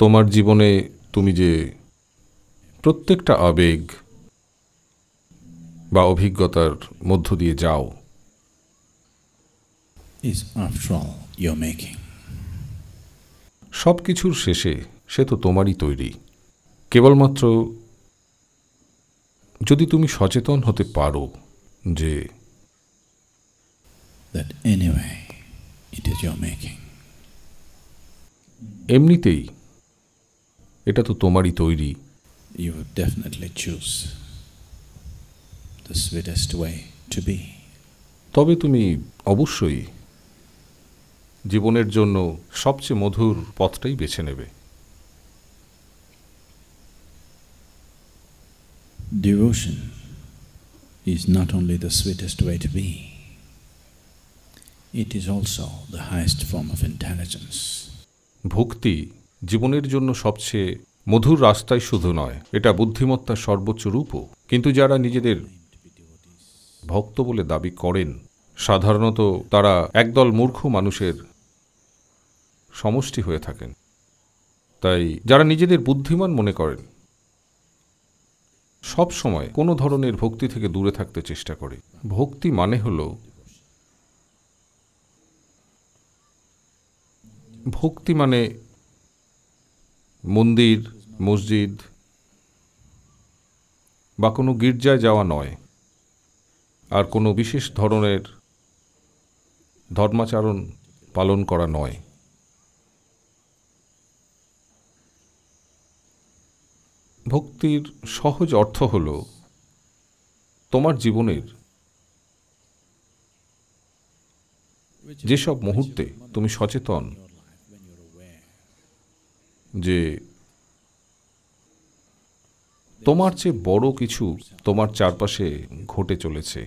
তোমার জীবনে তুমি যে প্রত্যেকটা আবেগ বা অভিজ্ঞতার মধ্য দিয়ে যাও সব কিছুর শেষে সে তো তোমারই তৈরি কেবলমাত্র যদি তুমি সচেতন হতে পারো যে এমনিতেই এটা তো তোমারই তৈরি you would definitely choose the sweetest way to be তবে তুমি অবশ্যই জীবনের জন্য সবচেয়ে মধুর পথটাই বেছে নেবে Devotion is not only the sweetest way to be, it is also the highest form of intelligence. ভক্তি জীবনের জন্য সবচেয়ে মধুর রাস্তাই শুধু নয় এটা বুদ্ধিমত্তার সর্বোচ্চ রূপও কিন্তু যারা নিজেদের ভক্ত বলে দাবি করেন সাধারণত তারা একদল মূর্খ মানুষের সমষ্টি হয়ে থাকেন তাই যারা নিজেদের বুদ্ধিমান মনে করেন সব সময় কোনো ধরনের ভক্তি থেকে দূরে থাকতে চেষ্টা করে ভক্তি মানে হল ভক্তি মানে মন্দির মসজিদ বা কোনো গির্জায় যাওয়া নয় আর কোনো বিশেষ ধরনের ধর্মাচরণ পালন করা নয় ভক্তির সহজ অর্থ হল তোমার জীবনের যেসব মুহূর্তে তুমি সচেতন যে তোমার চেয়ে বড় কিছু তোমার চারপাশে ঘটে চলেছে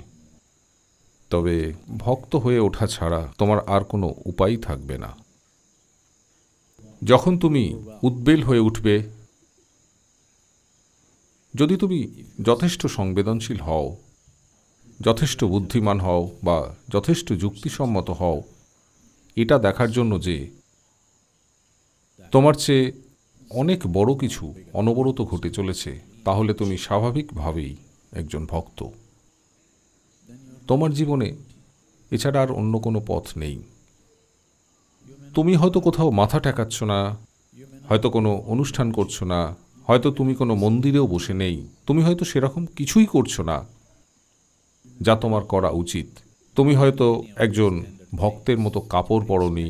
তবে ভক্ত হয়ে ওঠা ছাড়া তোমার আর কোনো উপায় থাকবে না যখন তুমি উদ্বেল হয়ে উঠবে যদি তুমি যথেষ্ট সংবেদনশীল হও যথেষ্ট বুদ্ধিমান হও বা যথেষ্ট যুক্তিসম্মত হও এটা দেখার জন্য যে তোমার চেয়ে অনেক বড় কিছু অনবরত ঘটে চলেছে তাহলে তুমি স্বাভাবিকভাবেই একজন ভক্ত তোমার জীবনে এছাড়া আর অন্য কোনো পথ নেই তুমি হয়তো কোথাও মাথা ঠেকাচ্ছ না হয়তো কোনো অনুষ্ঠান করছো না হয়তো তুমি কোনো মন্দিরেও বসে নেই তুমি হয়তো সেরকম কিছুই করছো না যা তোমার করা উচিত তুমি হয়তো একজন ভক্তের মতো কাপড় পরনি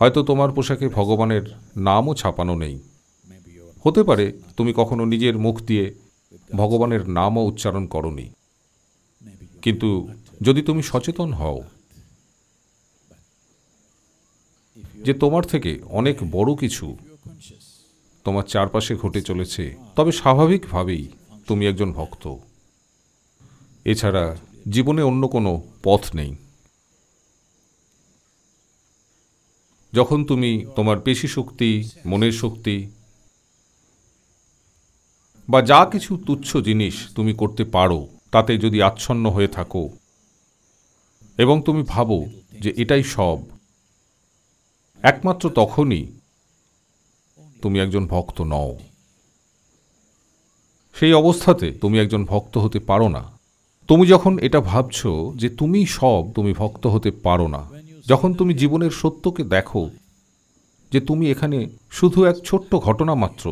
হয়তো তোমার পোশাকে ভগবানের নামও ছাপানো নেই হতে পারে তুমি কখনো নিজের মুখ দিয়ে ভগবানের নামও উচ্চারণ করনি কিন্তু যদি তুমি সচেতন হও যে তোমার থেকে অনেক বড় কিছু তোমার চারপাশে ঘটে চলেছে তবে স্বাভাবিকভাবেই তুমি একজন ভক্ত এছাড়া জীবনে অন্য কোনো পথ নেই যখন তুমি তোমার পেশি শক্তি মনের শক্তি বা যা কিছু তুচ্ছ জিনিস তুমি করতে পারো তাতে যদি আচ্ছন্ন হয়ে থাকো এবং তুমি ভাবো যে এটাই সব একমাত্র তখনই তুমি একজন ভক্ত নও সেই অবস্থাতে তুমি একজন ভক্ত হতে পারো না তুমি যখন এটা ভাবছ যে তুমি সব তুমি ভক্ত হতে পারো না যখন তুমি জীবনের সত্যকে দেখো যে তুমি এখানে শুধু এক ছোট্ট ঘটনা মাত্র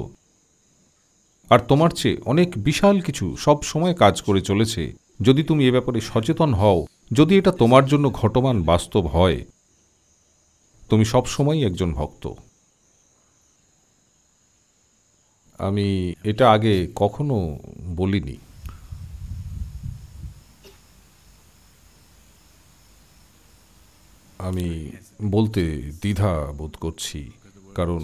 আর তোমার চেয়ে অনেক বিশাল কিছু সব সময় কাজ করে চলেছে যদি তুমি এ ব্যাপারে সচেতন হও যদি এটা তোমার জন্য ঘটমান বাস্তব হয় তুমি সব সময় একজন ভক্ত আমি এটা আগে কখনো বলিনি আমি বলতে দ্বিধা বোধ করছি কারণ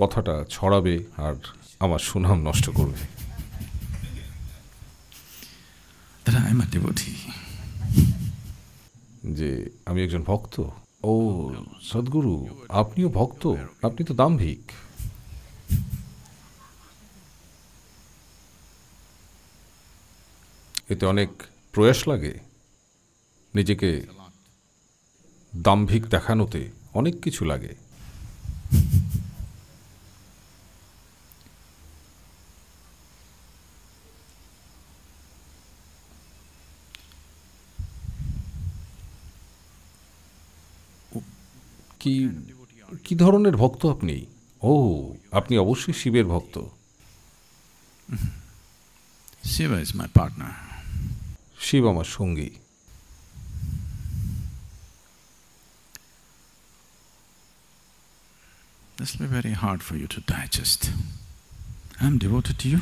কথাটা ছড়াবে আর আমার সুনাম নষ্ট করবে যে আমি একজন ভক্ত ও সদ্গুরু আপনিও ভক্ত আপনি তো দাম্ভিক এতে অনেক প্রয়াস লাগে নিজেকে দাম্ভিক দেখানোতে অনেক কিছু লাগে কি কি ধরনের ভক্ত আপনি ও আপনি অবশ্যই শিবের ভক্ত শিব মাই পার্টনার শিব আমার সঙ্গী This will be very hard for you to digest. I'm devoted to you.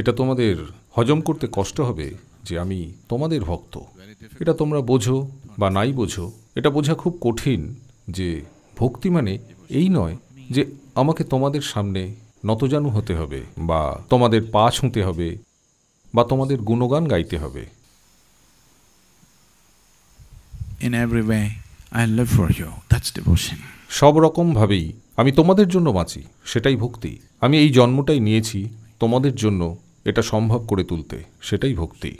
এটা তোমাদের হজম করতে কষ্ট হবে যে আমি তোমাদের ভক্ত এটা তোমরা বোঝো বা নাই বোঝো এটা বোঝা খুব কঠিন যে ভক্তি মানে এই নয় যে আমাকে তোমাদের সামনে নতজানু হতে হবে বা তোমাদের পা ছুঁতে হবে বা তোমাদের গুণগান গাইতে হবে in every way I love for you that's devotion সব রকমভাবেই আমি তোমাদের জন্য বাঁচি সেটাই ভক্তি আমি এই জন্মটাই নিয়েছি তোমাদের জন্য এটা সম্ভব করে তুলতে সেটাই ভক্তি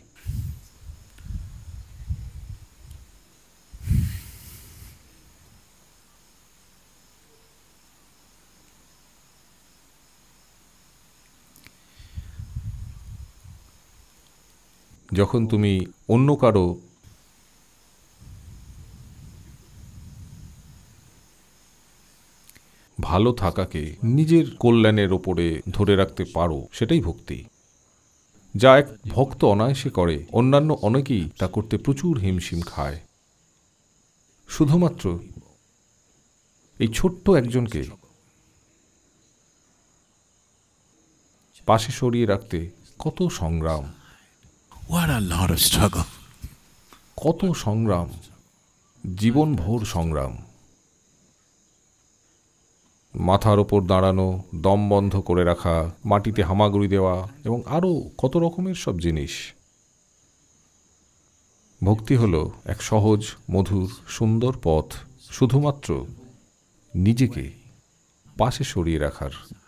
যখন তুমি অন্য কারো ভালো থাকাকে নিজের কল্যাণের ওপরে ধরে রাখতে পারো সেটাই ভক্তি যা এক ভক্ত অনায়াসে করে অন্যান্য অনেকেই তা করতে প্রচুর হিমশিম খায় শুধুমাত্র এই ছোট্ট একজনকে পাশে সরিয়ে রাখতে কত সংগ্রাম কত সংগ্রাম জীবনভর সংগ্রাম মাথার ওপর দাঁড়ানো দম বন্ধ করে রাখা মাটিতে হামাগুড়ি দেওয়া এবং আরও কত রকমের সব জিনিস ভক্তি হলো এক সহজ মধুর সুন্দর পথ শুধুমাত্র নিজেকে পাশে সরিয়ে রাখার